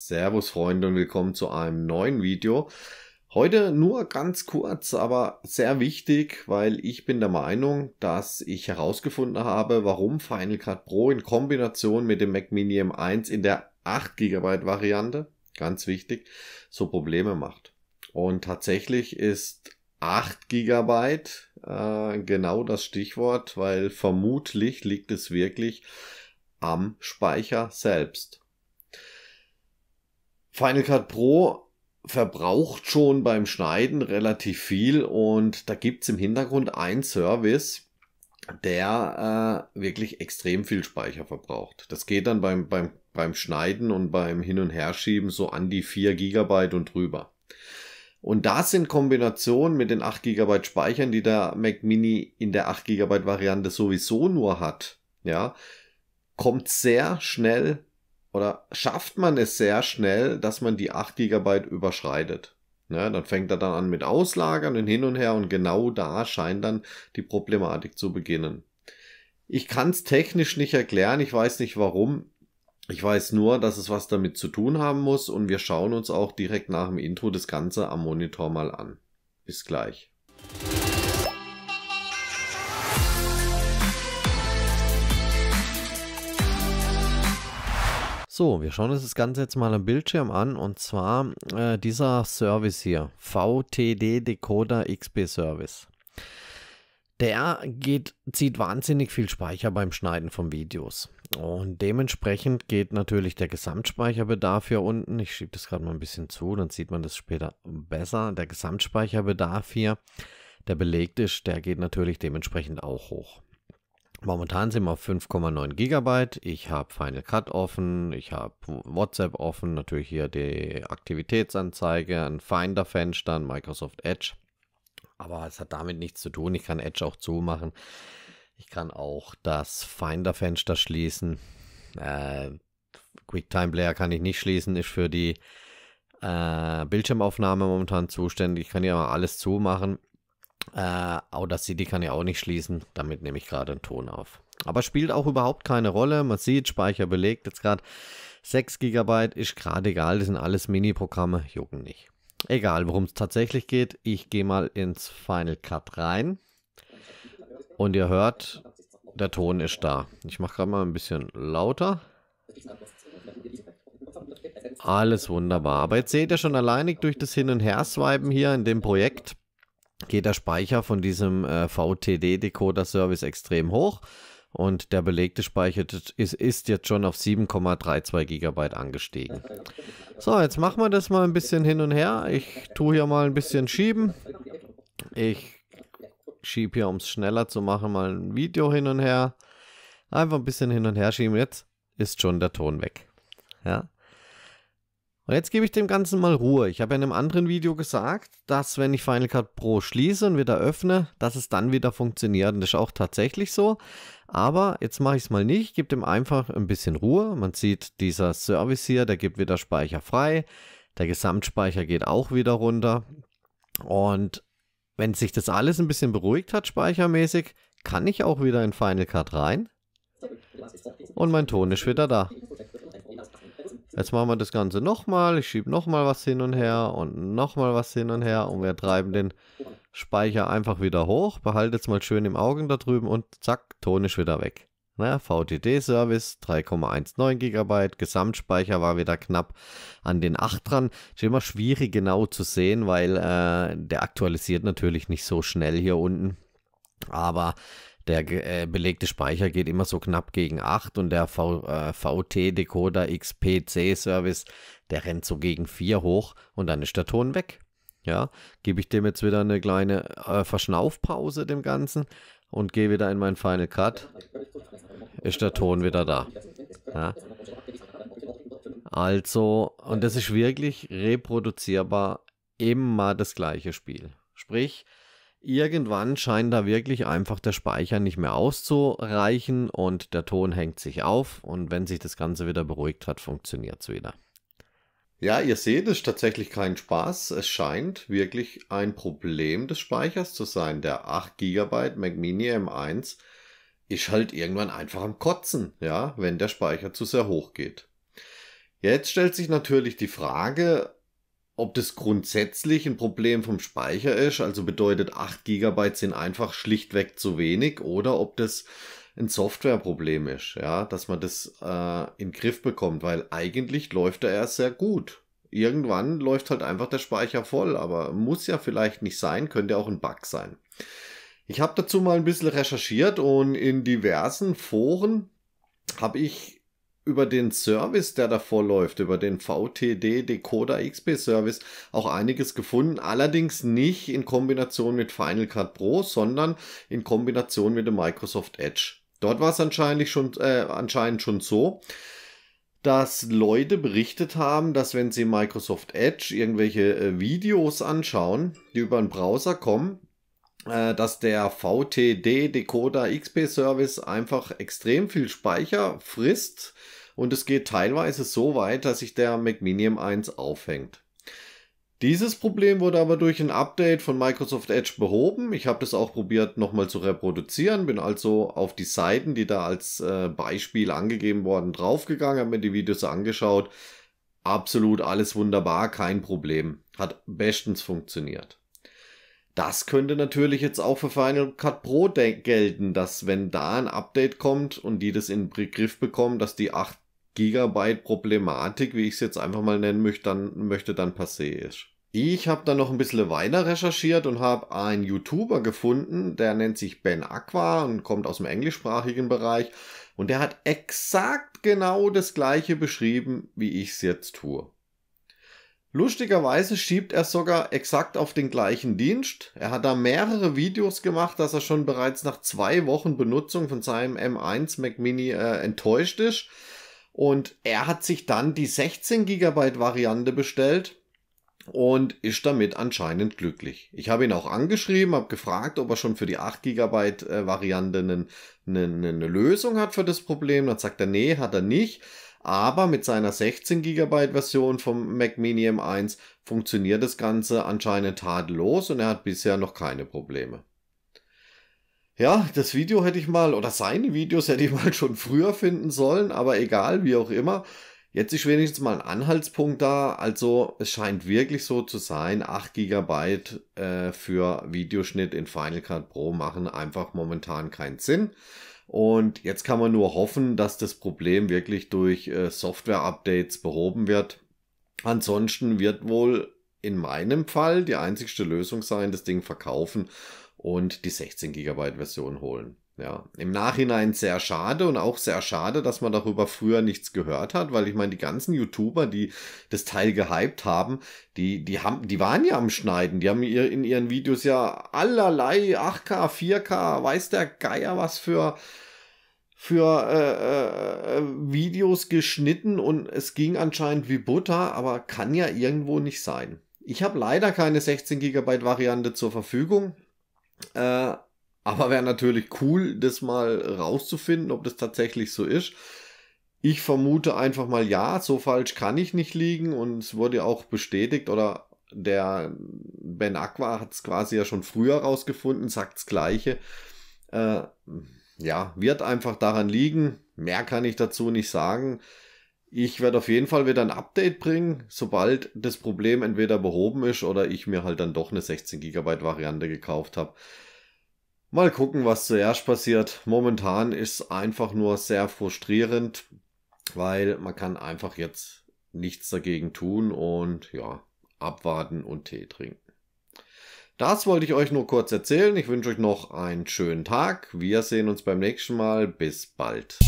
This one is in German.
Servus Freunde und willkommen zu einem neuen Video. Heute nur ganz kurz, aber sehr wichtig, weil ich bin der Meinung, dass ich herausgefunden habe, warum Final Cut Pro in Kombination mit dem Mac Mini M1 in der 8 GB Variante, ganz wichtig, so Probleme macht. Und tatsächlich ist 8 GB äh, genau das Stichwort, weil vermutlich liegt es wirklich am Speicher selbst. Final Cut Pro verbraucht schon beim Schneiden relativ viel und da gibt es im Hintergrund einen Service, der äh, wirklich extrem viel Speicher verbraucht. Das geht dann beim, beim, beim Schneiden und beim Hin- und Herschieben so an die 4 GB und drüber. Und das in Kombination mit den 8 GB Speichern, die der Mac Mini in der 8 GB Variante sowieso nur hat, ja, kommt sehr schnell oder schafft man es sehr schnell, dass man die 8 GB überschreitet. Ne, dann fängt er dann an mit Auslagern und hin und her und genau da scheint dann die Problematik zu beginnen. Ich kann es technisch nicht erklären, ich weiß nicht warum. Ich weiß nur, dass es was damit zu tun haben muss und wir schauen uns auch direkt nach dem Intro das Ganze am Monitor mal an. Bis gleich. So, wir schauen uns das Ganze jetzt mal am Bildschirm an und zwar äh, dieser Service hier, VTD Decoder XP Service. Der geht, zieht wahnsinnig viel Speicher beim Schneiden von Videos. Und dementsprechend geht natürlich der Gesamtspeicherbedarf hier unten. Ich schiebe das gerade mal ein bisschen zu, dann sieht man das später besser. Der Gesamtspeicherbedarf hier, der belegt ist, der geht natürlich dementsprechend auch hoch. Momentan sind wir auf 5,9 Gigabyte. Ich habe Final Cut offen, ich habe WhatsApp offen, natürlich hier die Aktivitätsanzeige, ein Finder-Fenster, Microsoft Edge. Aber es hat damit nichts zu tun. Ich kann Edge auch zumachen. Ich kann auch das Finder-Fenster schließen. Äh, QuickTime Player kann ich nicht schließen, ist für die äh, Bildschirmaufnahme momentan zuständig. Ich kann hier mal alles zumachen. Äh, aber das CD kann ja auch nicht schließen. Damit nehme ich gerade einen Ton auf. Aber spielt auch überhaupt keine Rolle. Man sieht, Speicher belegt jetzt gerade 6 GB. Ist gerade egal. Das sind alles Mini-Programme. Jucken nicht. Egal, worum es tatsächlich geht. Ich gehe mal ins Final Cut rein. Und ihr hört, der Ton ist da. Ich mache gerade mal ein bisschen lauter. Alles wunderbar. Aber jetzt seht ihr schon alleinig durch das Hin- und Her-Swipen hier in dem Projekt, geht der Speicher von diesem äh, VTD-Decoder-Service extrem hoch und der belegte Speicher ist, ist jetzt schon auf 7,32 GB angestiegen. So, jetzt machen wir das mal ein bisschen hin und her. Ich tue hier mal ein bisschen schieben. Ich schiebe hier, um es schneller zu machen, mal ein Video hin und her. Einfach ein bisschen hin und her schieben. Jetzt ist schon der Ton weg. Ja. Und jetzt gebe ich dem Ganzen mal Ruhe. Ich habe ja in einem anderen Video gesagt, dass wenn ich Final Cut Pro schließe und wieder öffne, dass es dann wieder funktioniert. Und das ist auch tatsächlich so. Aber jetzt mache ich es mal nicht, gebe dem einfach ein bisschen Ruhe. Man sieht, dieser Service hier, der gibt wieder Speicher frei. Der Gesamtspeicher geht auch wieder runter. Und wenn sich das alles ein bisschen beruhigt hat, speichermäßig, kann ich auch wieder in Final Cut rein. Und mein Ton ist wieder da. Jetzt machen wir das Ganze nochmal. Ich schiebe nochmal was hin und her und nochmal was hin und her. Und wir treiben den Speicher einfach wieder hoch. Behalte jetzt mal schön im Augen da drüben und zack, tonisch wieder weg. Na, VTD-Service 3,19 GB, Gesamtspeicher war wieder knapp an den 8 dran. Ist immer schwierig genau zu sehen, weil äh, der aktualisiert natürlich nicht so schnell hier unten. Aber der äh, belegte Speicher geht immer so knapp gegen 8 und der äh, VT-Decoder XPC-Service, der rennt so gegen 4 hoch und dann ist der Ton weg. Ja, gebe ich dem jetzt wieder eine kleine äh, Verschnaufpause dem Ganzen und gehe wieder in meinen Final Cut, ist der Ton wieder da. Ja. Also, und das ist wirklich reproduzierbar immer das gleiche Spiel. Sprich, Irgendwann scheint da wirklich einfach der Speicher nicht mehr auszureichen und der Ton hängt sich auf und wenn sich das Ganze wieder beruhigt hat, funktioniert es wieder. Ja, ihr seht, es ist tatsächlich kein Spaß. Es scheint wirklich ein Problem des Speichers zu sein. Der 8 GB Mac Mini M1 ist halt irgendwann einfach am Kotzen, ja, wenn der Speicher zu sehr hoch geht. Jetzt stellt sich natürlich die Frage, ob das grundsätzlich ein Problem vom Speicher ist, also bedeutet 8 GB sind einfach schlichtweg zu wenig, oder ob das ein Softwareproblem ist, ja, dass man das äh, in den Griff bekommt, weil eigentlich läuft er erst sehr gut. Irgendwann läuft halt einfach der Speicher voll, aber muss ja vielleicht nicht sein, könnte auch ein Bug sein. Ich habe dazu mal ein bisschen recherchiert und in diversen Foren habe ich über den Service, der davor läuft, über den VTD Decoder XP Service auch einiges gefunden. Allerdings nicht in Kombination mit Final Cut Pro, sondern in Kombination mit dem Microsoft Edge. Dort war es anscheinend schon, äh, anscheinend schon so, dass Leute berichtet haben, dass wenn sie Microsoft Edge irgendwelche äh, Videos anschauen, die über einen Browser kommen, äh, dass der VTD Decoder XP Service einfach extrem viel Speicher frisst und es geht teilweise so weit, dass sich der Mac Mini M1 aufhängt. Dieses Problem wurde aber durch ein Update von Microsoft Edge behoben. Ich habe das auch probiert nochmal zu reproduzieren, bin also auf die Seiten, die da als äh, Beispiel angegeben wurden, draufgegangen, habe mir die Videos angeschaut. Absolut alles wunderbar, kein Problem. Hat bestens funktioniert. Das könnte natürlich jetzt auch für Final Cut Pro gelten, dass wenn da ein Update kommt und die das in Begriff bekommen, dass die 8 GB Problematik, wie ich es jetzt einfach mal nennen möchte, dann, möchte, dann passé ist. Ich habe dann noch ein bisschen weiter recherchiert und habe einen YouTuber gefunden, der nennt sich Ben Aqua und kommt aus dem englischsprachigen Bereich und der hat exakt genau das gleiche beschrieben, wie ich es jetzt tue. Lustigerweise schiebt er sogar exakt auf den gleichen Dienst. Er hat da mehrere Videos gemacht, dass er schon bereits nach zwei Wochen Benutzung von seinem M1 Mac Mini äh, enttäuscht ist. Und er hat sich dann die 16 GB Variante bestellt und ist damit anscheinend glücklich. Ich habe ihn auch angeschrieben, habe gefragt, ob er schon für die 8 GB äh, Variante eine, eine, eine Lösung hat für das Problem. Dann sagt er, nee, hat er nicht. Aber mit seiner 16 GB Version vom Mac Mini M1 funktioniert das Ganze anscheinend tadellos und er hat bisher noch keine Probleme. Ja, das Video hätte ich mal, oder seine Videos hätte ich mal schon früher finden sollen, aber egal, wie auch immer. Jetzt ist wenigstens mal ein Anhaltspunkt da. Also es scheint wirklich so zu sein, 8 GB äh, für Videoschnitt in Final Cut Pro machen einfach momentan keinen Sinn. Und jetzt kann man nur hoffen, dass das Problem wirklich durch äh, Software-Updates behoben wird. Ansonsten wird wohl in meinem Fall die einzigste Lösung sein, das Ding verkaufen und die 16 GB Version holen. Ja, im Nachhinein sehr schade und auch sehr schade, dass man darüber früher nichts gehört hat, weil ich meine, die ganzen YouTuber, die das Teil gehypt haben, die, die haben, die waren ja am Schneiden, die haben in ihren Videos ja allerlei 8K, 4K, weiß der Geier was für, für äh, äh, Videos geschnitten und es ging anscheinend wie Butter, aber kann ja irgendwo nicht sein. Ich habe leider keine 16 GB Variante zur Verfügung. Äh, aber wäre natürlich cool, das mal rauszufinden, ob das tatsächlich so ist. Ich vermute einfach mal ja, so falsch kann ich nicht liegen und es wurde auch bestätigt oder der Ben Aqua hat es quasi ja schon früher rausgefunden, sagt das gleiche. Äh, ja, wird einfach daran liegen. Mehr kann ich dazu nicht sagen. Ich werde auf jeden Fall wieder ein Update bringen, sobald das Problem entweder behoben ist oder ich mir halt dann doch eine 16 GB Variante gekauft habe. Mal gucken, was zuerst passiert. Momentan ist es einfach nur sehr frustrierend, weil man kann einfach jetzt nichts dagegen tun und ja, abwarten und Tee trinken. Das wollte ich euch nur kurz erzählen. Ich wünsche euch noch einen schönen Tag. Wir sehen uns beim nächsten Mal. Bis bald.